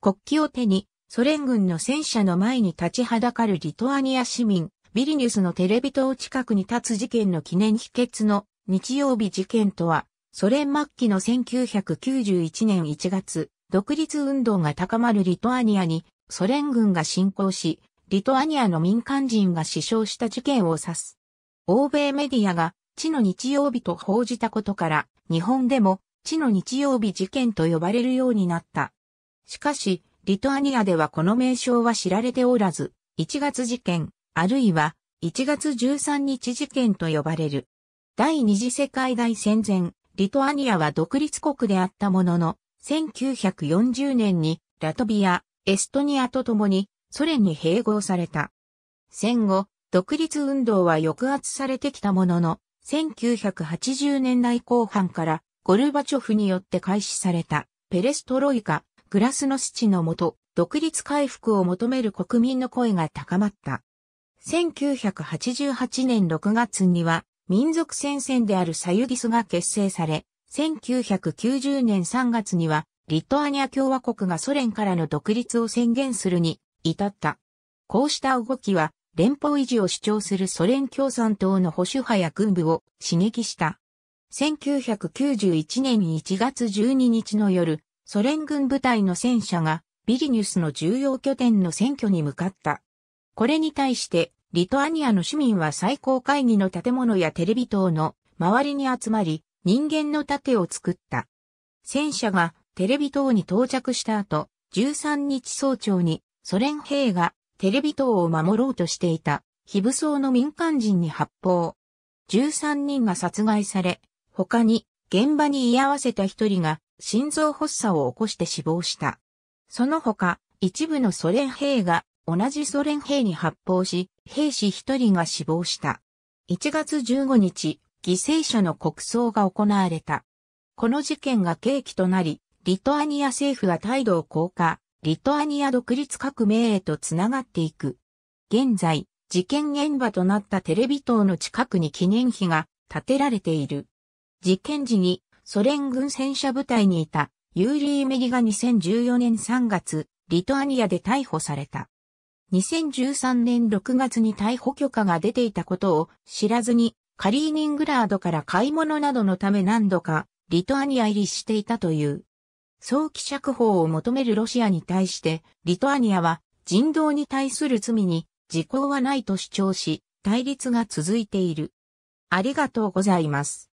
国旗を手に、ソ連軍の戦車の前に立ちはだかるリトアニア市民、ビリニュスのテレビ塔近くに立つ事件の記念秘訣の日曜日事件とは、ソ連末期の1991年1月、独立運動が高まるリトアニアにソ連軍が侵攻し、リトアニアの民間人が死傷した事件を指す。欧米メディアが地の日曜日と報じたことから、日本でも地の日曜日事件と呼ばれるようになった。しかし、リトアニアではこの名称は知られておらず、1月事件、あるいは1月13日事件と呼ばれる。第二次世界大戦前、リトアニアは独立国であったものの、1940年にラトビア、エストニアと共にソ連に併合された。戦後、独立運動は抑圧されてきたものの、1980年代後半からゴルバチョフによって開始されたペレストロイカグラスノスチのもと、独立回復を求める国民の声が高まった。1988年6月には、民族戦線であるサユギスが結成され、1990年3月には、リトアニア共和国がソ連からの独立を宣言するに至った。こうした動きは、連邦維持を主張するソ連共産党の保守派や軍部を刺激した。1991年1月12日の夜、ソ連軍部隊の戦車がビリニュスの重要拠点の選挙に向かった。これに対して、リトアニアの市民は最高会議の建物やテレビ塔の周りに集まり、人間の盾を作った。戦車がテレビ塔に到着した後、13日早朝にソ連兵がテレビ塔を守ろうとしていた非武装の民間人に発砲。13人が殺害され、他に現場に居合わせた一人が心臓発作を起こして死亡した。その他、一部のソ連兵が同じソ連兵に発砲し、兵士一人が死亡した。1月15日、犠牲者の国葬が行われた。この事件が契機となり、リトアニア政府は態度を降下、リトアニア独立革命へとつながっていく。現在、事件現場となったテレビ塔の近くに記念碑が建てられている。事件時にソ連軍戦車部隊にいたユーリー・メィが2014年3月、リトアニアで逮捕された。2013年6月に逮捕許可が出ていたことを知らずにカリーニングラードから買い物などのため何度かリトアニア入りしていたという。早期釈放を求めるロシアに対してリトアニアは人道に対する罪に時効はないと主張し対立が続いている。ありがとうございます。